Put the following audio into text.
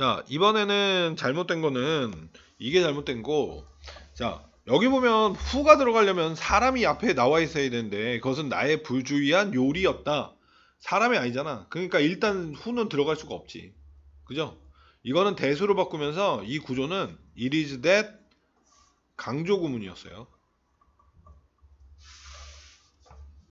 자 이번에는 잘못된 거는 이게 잘못된 거자 여기 보면 후가 들어가려면 사람이 앞에 나와 있어야 되는데 그것은 나의 불주의한 요리였다 사람이 아니잖아 그러니까 일단 후는 들어갈 수가 없지 그죠 이거는 대수로 바꾸면서 이 구조는 it is that 강조 구문이었어요